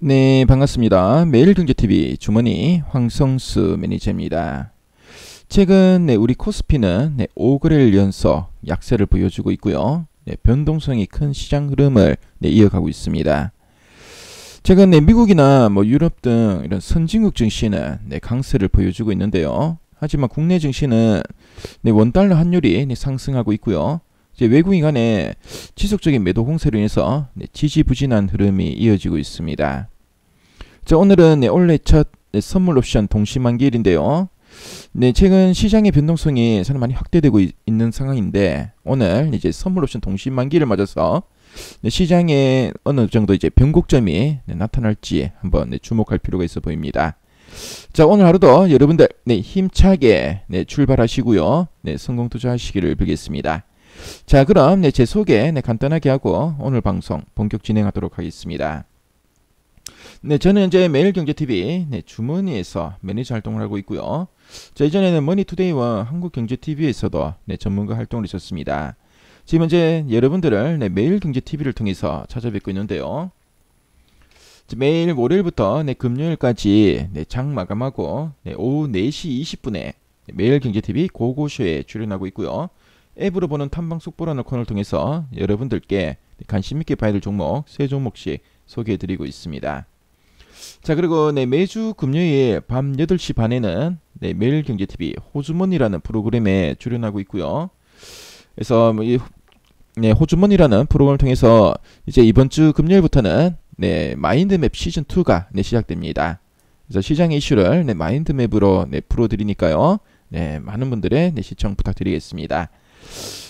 네, 반갑습니다. 매일경제TV 주머니 황성수 매니저입니다. 최근 네, 우리 코스피는 네, 5거래일 연속 약세를 보여주고 있고요. 네, 변동성이 큰 시장 흐름을 네, 이어가고 있습니다. 최근 네, 미국이나 뭐 유럽 등 이런 선진국 증시는 네, 강세를 보여주고 있는데요. 하지만 국내 증시는 네, 원달러 환율이 네, 상승하고 있고요. 이제 외국인 간의 지속적인 매도 공세로 인해서 어? 네, 지지부진한 흐름이 이어지고 있습니다. 자, 오늘은 네, 올해 첫 네, 선물 옵션 동시만기일인데요. 네, 최근 시장의 변동성이 상당히 많이 확대되고 있, 는 상황인데 오늘 이제 선물 옵션 동시만기를 맞아서 네, 시장에 어느 정도 이제 변곡점이 네, 나타날지 한번 네, 주목할 필요가 있어 보입니다. 자, 오늘 하루도 여러분들 네, 힘차게 네, 출발하시고요. 네, 성공 투자하시기를 빌겠습니다. 자, 그럼 네, 제 소개 네, 간단하게 하고 오늘 방송 본격 진행하도록 하겠습니다. 네, 저는 이제 매일경제TV 네, 주머니에서 매니저 활동을 하고 있고요. 자, 이전에는 머니투데이와 한국경제TV에서도 네, 전문가 활동을 있었습니다. 지금 이제 여러분들을 네, 매일경제TV를 통해서 찾아뵙고 있는데요. 매일 월요일부터 네, 금요일까지 네, 장 마감하고 네, 오후 4시 20분에 매일경제TV 고고쇼에 출연하고 있고요. 앱으로 보는 탐방 속보라는 코너를 통해서 여러분들께 관심 있게 봐야 될 종목 세 종목씩 소개해드리고 있습니다. 자 그리고 네, 매주 금요일 밤 8시 반에는 네, 매일경제TV 호주머니라는 프로그램에 출연하고 있고요. 그래서 뭐 이, 네, 호주머니라는 프로그램을 통해서 이제 이번 주 금요일부터는 네, 마인드맵 시즌 2가 네, 시작됩니다. 그래서 시장의 이슈를 네, 마인드맵으로 네, 풀어드리니까요. 네, 많은 분들의 네, 시청 부탁드리겠습니다.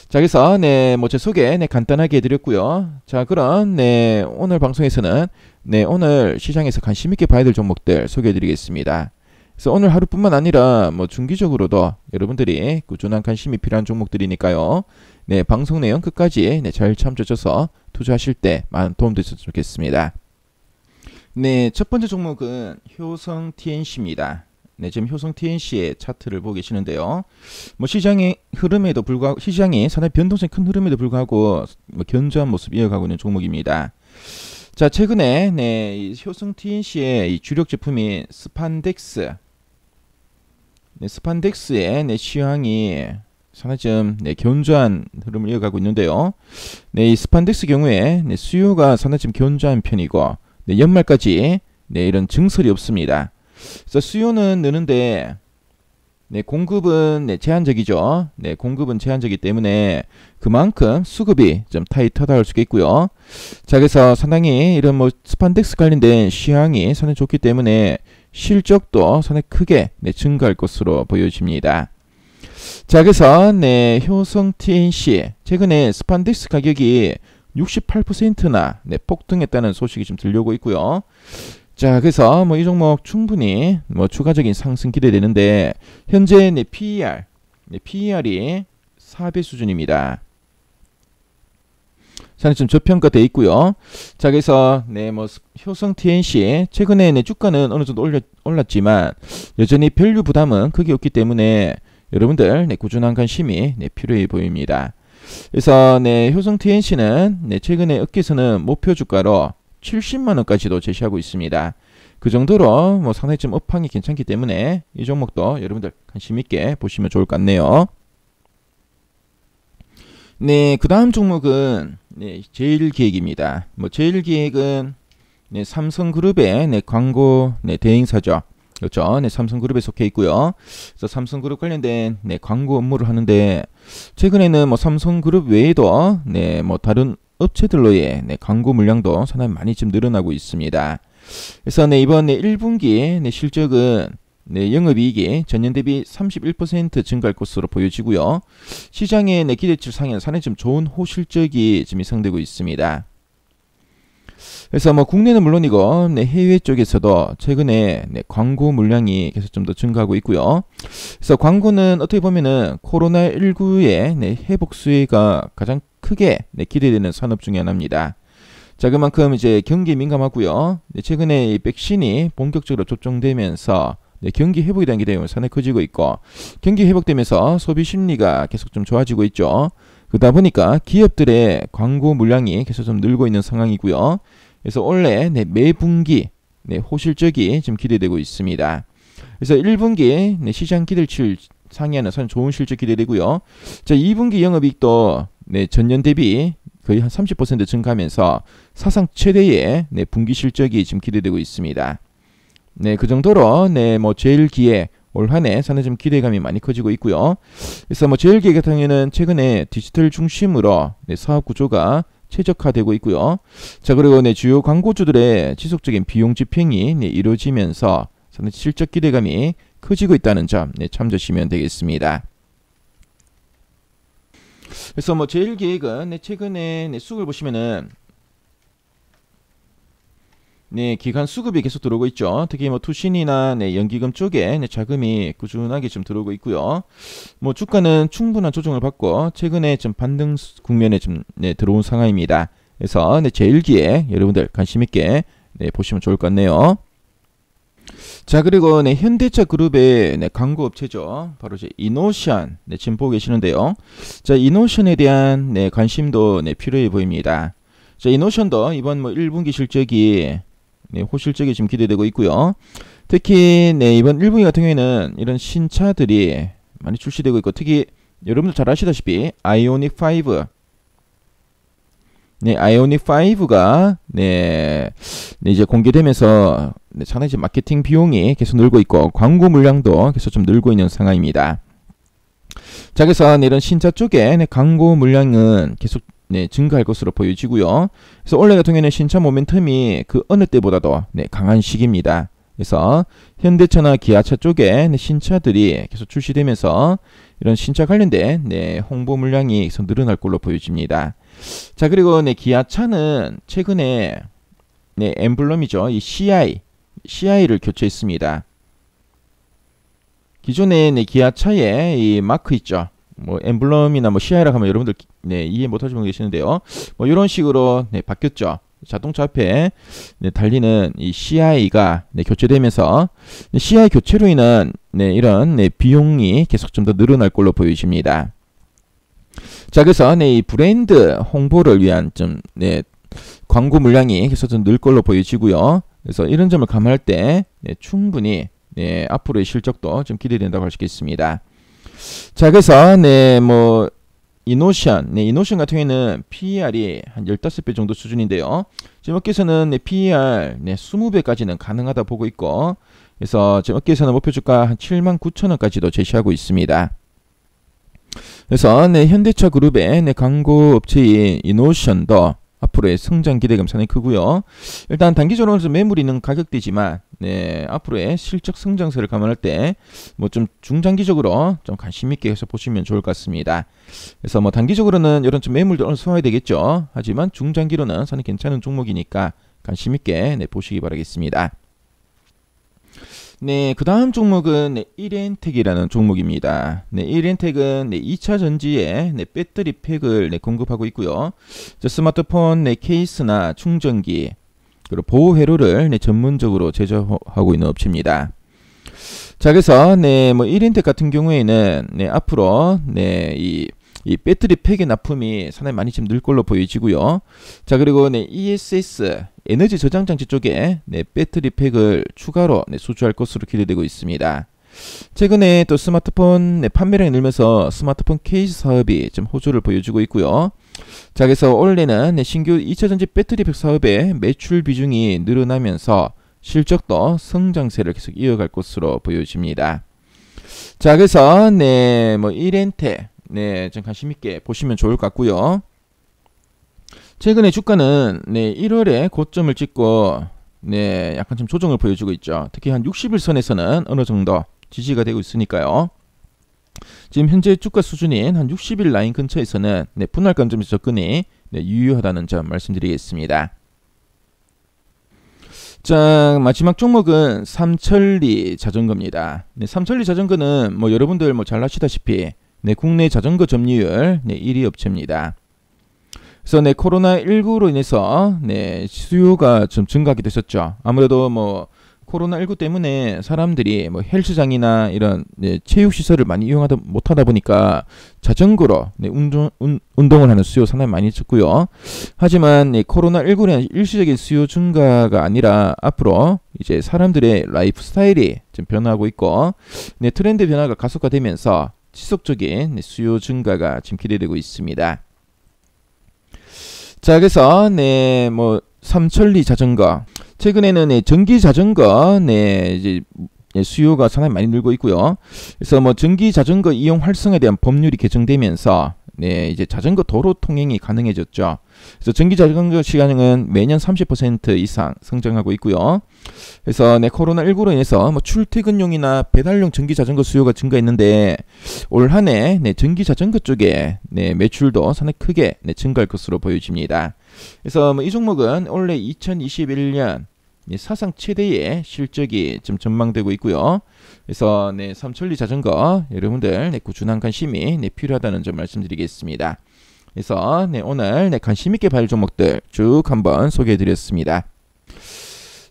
자, 그래서, 네, 뭐, 제 소개, 네, 간단하게 해드렸고요 자, 그럼, 네, 오늘 방송에서는, 네, 오늘 시장에서 관심있게 봐야 될 종목들 소개해드리겠습니다. 그래서 오늘 하루뿐만 아니라, 뭐, 중기적으로도 여러분들이 꾸준한 관심이 필요한 종목들이니까요. 네, 방송 내용 끝까지, 네, 잘 참조해줘서 투자하실 때 많은 도움 되셨으면 좋겠습니다. 네, 첫 번째 종목은 효성 TNC입니다. 네, 지금 효성 TNC의 차트를 보고 계시는데요. 뭐 시장의 흐름에도 불구하고 시장이 사내 변동성이 큰 흐름에도 불구하고 뭐 견조한 모습 이어가고 있는 종목입니다. 자, 최근에 네, 효성 TNC의 주력 제품인 스판덱스 네, 스판덱스의 네, 시황이 상당히 좀 네, 견조한 흐름을 이어가고 있는데요. 네, 이 스판덱스 경우에 네, 수요가 상당히 좀 견조한 편이고 네, 연말까지 네, 이런 증설이 없습니다. 그래서 수요는 느는데 네, 공급은 네, 제한적이죠. 네, 공급은 제한적이기 때문에 그만큼 수급이 좀 타이트하다 할 수가 있고요. 자, 그래서 상당히 이런 뭐 스판덱스 관련된 시향이상에 좋기 때문에 실적도 상에 크게 네, 증가할 것으로 보여집니다. 자, 그래서 네, 효성 TNC 최근에 스판덱스 가격이 68%나 네, 폭등했다는 소식이 좀 들려오고 있고요. 자, 그래서 뭐이 종목 충분히 뭐 추가적인 상승 기대되는데 현재 내 PER, 내 PER이 4배 수준입니다. 사실 좀 저평가돼 있고요. 자, 그래서 네뭐 효성 TNC 최근에 내 주가는 어느 정도 올려, 올랐지만 여전히 밸류 부담은 크게 없기 때문에 여러분들 네, 꾸준한 관심이 네, 필요해 보입니다. 그래서 네 효성 TNC는 네 최근에 업계에서는 목표 주가로 70만 원까지도 제시하고 있습니다. 그 정도로 뭐 상당히 좀 업황이 괜찮기 때문에 이 종목도 여러분들 관심 있게 보시면 좋을 것 같네요. 네, 그 다음 종목은 네, 제일기획입니다. 뭐 제일기획은 네, 삼성그룹의 네, 광고 네, 대행사죠. 그렇죠. 네, 삼성그룹에 속해 있고요. 그래서 삼성그룹 관련된 네, 광고 업무를 하는데 최근에는 뭐 삼성그룹 외에도 네, 뭐 다른 업체들로의 네, 광고 물량도 상당히 많이 좀 늘어나고 있습니다. 그래서 네, 이번 네, 1분기 네, 실적은 네, 영업이익이 전년 대비 31% 증가할 것으로 보여지고요. 시장의 네, 기대치를 상향 상당좀 좋은 호실적이 좀 예상되고 있습니다. 그래서 뭐 국내는 물론이고 네, 해외 쪽에서도 최근에 네, 광고 물량이 계속 좀 더 증가하고 있고요. 그래서 광고는 어떻게 보면은 코로나 19의 네, 회복 수혜가 가장 크게 네, 기대되는 산업 중에 하나입니다. 자, 그만큼 이제 경기 민감하고요. 네, 최근에 이 백신이 본격적으로 접종되면서 네, 경기 회복에 대한 기대감이 상당 커지고 있고 경기 회복되면서 소비 심리가 계속 좀 좋아지고 있죠. 그러다 보니까 기업들의 광고 물량이 계속 좀 늘고 있는 상황이고요. 그래서 원래 네, 매 분기 네, 호실적이 지 기대되고 있습니다. 그래서 1분기 네, 시장 기대치를 상회하는 선 좋은 실적 기대되고요. 자, 2분기 영업이익도 네, 전년 대비 거의 한 30% 증가하면서 사상 최대의 네, 분기 실적이 지금 기대되고 있습니다. 네, 그 정도로 네, 뭐 제일 기에 올 한해 사는 좀 기대감이 많이 커지고 있고요. 그래서 뭐 제일 기획 같은 경우에는 최근에 디지털 중심으로 네, 사업 구조가 최적화되고 있고요. 자 그리고 네, 주요 광고주들의 지속적인 비용 집행이 네, 이루어지면서 저는 실적 기대감이 커지고 있다는 점 네, 참조시면 되겠습니다. 그래서 뭐 제일 계획은 네, 최근에 네, 수급을 보시면은 네, 기간 수급이 계속 들어오고 있죠. 특히 뭐 투신이나 네, 연기금 쪽에 네, 자금이 꾸준하게 좀 들어오고 있고요. 뭐 주가는 충분한 조정을 받고 최근에 좀 반등 국면에 좀 네, 들어온 상황입니다. 그래서 네, 제1기에 여러분들 관심 있게 네, 보시면 좋을 것 같네요. 자 그리고 네, 현대차 그룹의 네, 광고 업체죠. 바로 이제 이노션 네, 지금 보고 계시는데요. 자 이노션에 대한 네, 관심도 네, 필요해 보입니다. 자 이노션도 이번 뭐 1분기 실적이 네, 호실적이 지금 기대되고 있고요. 특히 네, 이번 1분기 같은 경우에는 이런 신차들이 많이 출시되고 있고 특히 여러분들 잘 아시다시피 아이오닉 5 네, 아이오닉 5가 네, 네, 이제 공개되면서 네, 상당히 마케팅 비용이 계속 늘고 있고 광고 물량도 계속 좀 늘고 있는 상황입니다. 자, 그래서 네, 이런 신차 쪽에 네, 광고 물량은 계속 네, 증가할 것으로 보여지고요. 그래서 올해 같은 경우에는 신차 모멘텀이 그 어느 때보다도 네, 강한 시기입니다. 그래서 현대차나 기아차 쪽에 네, 신차들이 계속 출시되면서 이런 신차 관련된 네, 홍보 물량이 계속 늘어날 걸로 보여집니다. 자 그리고 네 기아차는 최근에 네 엠블럼이죠 이 CI CI를 교체했습니다. 기존에 네 기아차에 이 마크 있죠 뭐 엠블럼이나 뭐 CI라 하면 여러분들 네 이해 못하시는 분 계시는데요 뭐 이런 식으로 네 바뀌었죠. 자동차 앞에 네, 달리는 이 CI가 네, 교체되면서 네, CI 교체로 인한 네, 이런 네, 비용이 계속 좀 더 늘어날 걸로 보여집니다. 자, 그래서 네, 이 브랜드 홍보를 위한 좀 네, 광고 물량이 계속 좀 늘 걸로 보여지고요. 그래서 이런 점을 감안할 때 네, 충분히 네, 앞으로의 실적도 좀 기대된다고 할 수 있겠습니다. 자, 그래서 네, 뭐 이노션, 네, 이노션 같은 경우에는 PER이 한 15배 정도 수준인데요. 지금 업계에서는 네, PER 네, 20배까지는 가능하다 보고 있고, 그래서 지금 업계에서는 목표 주가 한 7만 9천 원까지도 제시하고 있습니다. 그래서 네, 현대차 그룹의 네, 광고 업체인 이노션도 앞으로의 성장 기대감 상당히 크고요. 일단 단기적으로 매물이 있는 가격대지만 네, 앞으로의 실적 성장세를 감안할 때 뭐 좀 중장기적으로 좀 관심 있게 해서 보시면 좋을 것 같습니다. 그래서 뭐 단기적으로는 이런 좀 매물들 어느 소화해야 되겠죠. 하지만 중장기로는 상당히 괜찮은 종목이니까 관심 있게 네, 보시기 바라겠습니다. 네, 그 다음 종목은 네, 1엔텍이라는 종목입니다. 네, 1엔텍은 네, 2차 전지에 네, 배터리 팩을 네, 공급하고 있고요. 저 스마트폰 네, 케이스나 충전기, 그리고 보호 회로를 네, 전문적으로 제조하고 있는 업체입니다. 자, 그래서 네, 뭐 1엔텍 같은 경우에는 네, 앞으로 네, 이 이 배터리 팩의 납품이 상당히 많이 지금 늘 걸로 보여지고요. 자 그리고 네, ESS 에너지 저장 장치 쪽에 네, 배터리 팩을 추가로 네, 수주할 것으로 기대되고 있습니다. 최근에 또 스마트폰 네, 판매량이 늘면서 스마트폰 케이스 사업이 좀 호조를 보여주고 있고요. 자 그래서 원래는 네, 신규 2차전지 배터리팩 사업의 매출 비중이 늘어나면서 실적도 성장세를 계속 이어갈 것으로 보여집니다. 자 그래서 네뭐 이렌테 네, 좀 관심 있게 보시면 좋을 것 같고요. 최근에 주가는 네, 1월에 고점을 찍고 네, 약간 좀 조정을 보여주고 있죠. 특히 한 60일 선에서는 어느 정도 지지가 되고 있으니까요. 지금 현재 주가 수준인 한 60일 라인 근처에서는 네, 분할 관점에서 접근이 네, 유효하다는 점 말씀드리겠습니다. 자 마지막 종목은 삼천리 자전거입니다. 네, 삼천리 자전거는 뭐 여러분들 뭐 잘 아시다시피 네, 국내 자전거 점유율 네, 1위 업체입니다. 그래서 네 코로나 19로 인해서 네 수요가 좀 증가하게 됐었죠. 아무래도 뭐 코로나 19 때문에 사람들이 뭐 헬스장이나 이런 네, 체육 시설을 많이 이용하다 못하다 보니까 자전거로 네, 운동 운, 운동을 하는 수요 상당히 많이 적고요. 하지만 네, 코로나 19는 일시적인 수요 증가가 아니라 앞으로 이제 사람들의 라이프 스타일이 좀 변화하고 있고 네, 트렌드 변화가 가속화되면서 지속적인 네, 수요 증가가 지금 기대되고 있습니다. 자 그래서 네 뭐 삼천리 자전거 최근에는 네, 전기 자전거 네 이제 네, 수요가 상당히 많이 늘고 있고요. 그래서 뭐 전기 자전거 이용 활성에 대한 법률이 개정되면서 네, 이제 자전거 도로 통행이 가능해졌죠. 그래서 전기 자전거 시간은 매년 30% 이상 성장하고 있고요. 그래서 네, 코로나19로 인해서 뭐 출퇴근용이나 배달용 전기 자전거 수요가 증가했는데 올 한해 네, 전기 자전거 쪽에 네, 매출도 상당히 크게 네, 증가할 것으로 보여집니다. 그래서 뭐 이 종목은 올해 2021년 사상 최대의 실적이 좀 전망되고 있고요. 그래서 네, 삼천리 자전거 여러분들 네, 꾸준한 관심이 네, 필요하다는 점 말씀드리겠습니다. 그래서 네, 오늘 네, 관심 있게 봐야 할 종목들 쭉 한번 소개해드렸습니다.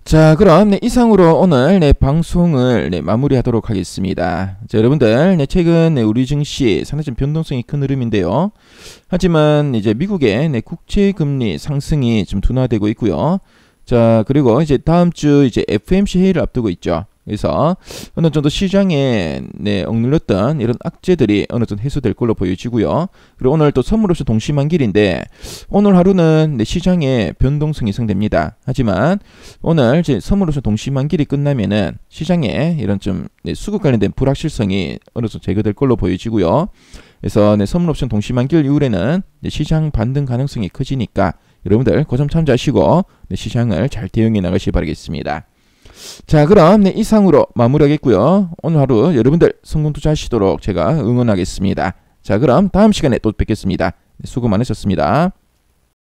자 그럼 네, 이상으로 오늘 네, 방송을 네, 마무리하도록 하겠습니다. 자, 여러분들 네, 최근 네, 우리 증시 상당히 변동성이 큰 흐름인데요. 하지만 이제 미국의 네, 국채 금리 상승이 좀 둔화되고 있고요. 자, 그리고 이제 다음 주 이제 FMC 회의를 앞두고 있죠. 그래서 어느 정도 시장에 네, 억눌렸던 이런 악재들이 어느 정도 해소될 걸로 보여지고요. 그리고 오늘 또 선물없이 동심한 길인데 오늘 하루는 네, 시장에 변동성이 생됩니다. 하지만 오늘 이제 선물없이 동심한 길이 끝나면은 시장에 이런 좀 네, 수급 관련된 불확실성이 어느 정도 제거될 걸로 보여지고요. 그래서 네, 선물옵션 동시만길 이후에는 네, 시장 반등 가능성이 커지니까 여러분들 고점 그 참조하시고 네, 시장을 잘 대응해 나가시기 바라겠습니다. 자 그럼 네, 이상으로 마무리하겠고요. 오늘 하루 여러분들 성공 투자하시도록 제가 응원하겠습니다. 자 그럼 다음 시간에 또 뵙겠습니다. 네, 수고 많으셨습니다.